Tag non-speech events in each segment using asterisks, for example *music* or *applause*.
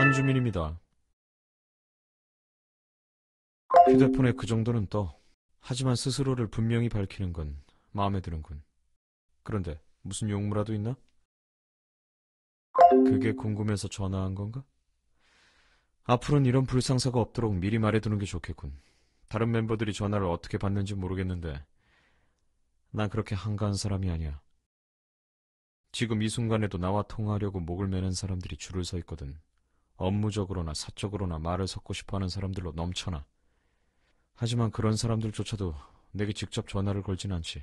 한주민입니다. 휴대폰에 그 정도는 떠. 하지만 스스로를 분명히 밝히는 건 마음에 드는군. 그런데 무슨 용무라도 있나? 그게 궁금해서 전화한 건가? 앞으로는 이런 불상사가 없도록 미리 말해두는 게 좋겠군. 다른 멤버들이 전화를 어떻게 받는지 모르겠는데 난 그렇게 한가한 사람이 아니야. 지금 이 순간에도 나와 통화하려고 목을 매는 사람들이 줄을 서 있거든. 업무적으로나 사적으로나 말을 섞고 싶어하는 사람들로 넘쳐나. 하지만 그런 사람들조차도 내게 직접 전화를 걸진 않지.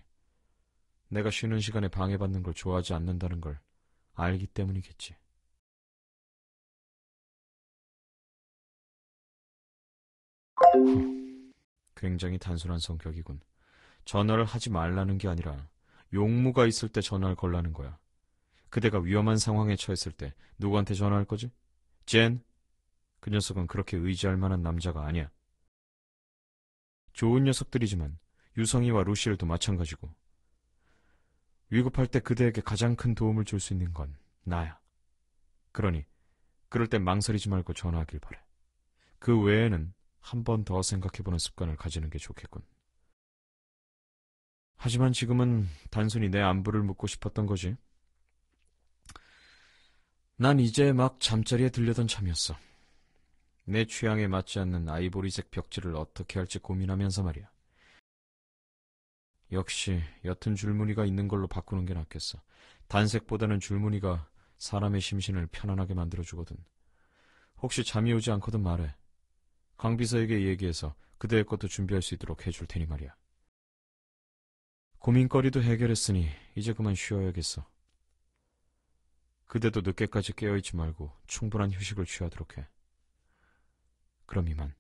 내가 쉬는 시간에 방해받는 걸 좋아하지 않는다는 걸 알기 때문이겠지. *laughs* 굉장히 단순한 성격이군. 전화를 하지 말라는 게 아니라 용무가 있을 때 전화를 걸라는 거야. 그대가 위험한 상황에 처했을 때 누구한테 전화할 거지? 젠, 그 녀석은 그렇게 의지할 만한 남자가 아니야. 좋은 녀석들이지만 유성이와 루시엘도 마찬가지고 위급할 때 그대에게 가장 큰 도움을 줄 수 있는 건 나야. 그러니 그럴 땐 망설이지 말고 전화하길 바래. 그 외에는 한 번 더 생각해보는 습관을 가지는 게 좋겠군. 하지만 지금은 단순히 내 안부를 묻고 싶었던 거지. 난 이제 막 잠자리에 들려던 참이었어. 내 취향에 맞지 않는 아이보리색 벽지를 어떻게 할지 고민하면서 말이야. 역시 옅은 줄무늬가 있는 걸로 바꾸는 게 낫겠어. 단색보다는 줄무늬가 사람의 심신을 편안하게 만들어주거든. 혹시 잠이 오지 않거든 말해. 강비서에게 얘기해서 그대의 것도 준비할 수 있도록 해줄 테니 말이야. 고민거리도 해결했으니 이제 그만 쉬어야겠어. 그대도 늦게까지 깨어있지 말고 충분한 휴식을 취하도록 해. 그럼 이만.